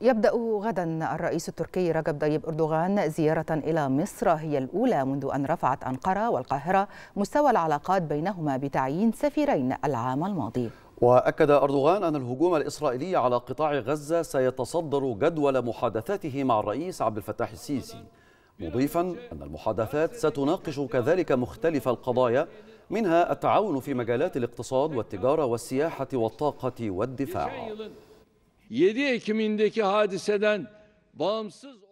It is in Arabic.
يبدأ غدا الرئيس التركي رجب طيب أردوغان زيارة إلى مصر هي الأولى منذ أن رفعت أنقرة والقاهرة مستوى العلاقات بينهما بتعيين سفيرين العام الماضي وأكد أردوغان أن الهجوم الإسرائيلي على قطاع غزة سيتصدر جدول محادثاته مع الرئيس عبد الفتاح السيسي مضيفا أن المحادثات ستناقش كذلك مختلف القضايا منها التعاون في مجالات الاقتصاد والتجارة والسياحة والطاقة والدفاع 7 Ekim'indeki hadiseden bağımsız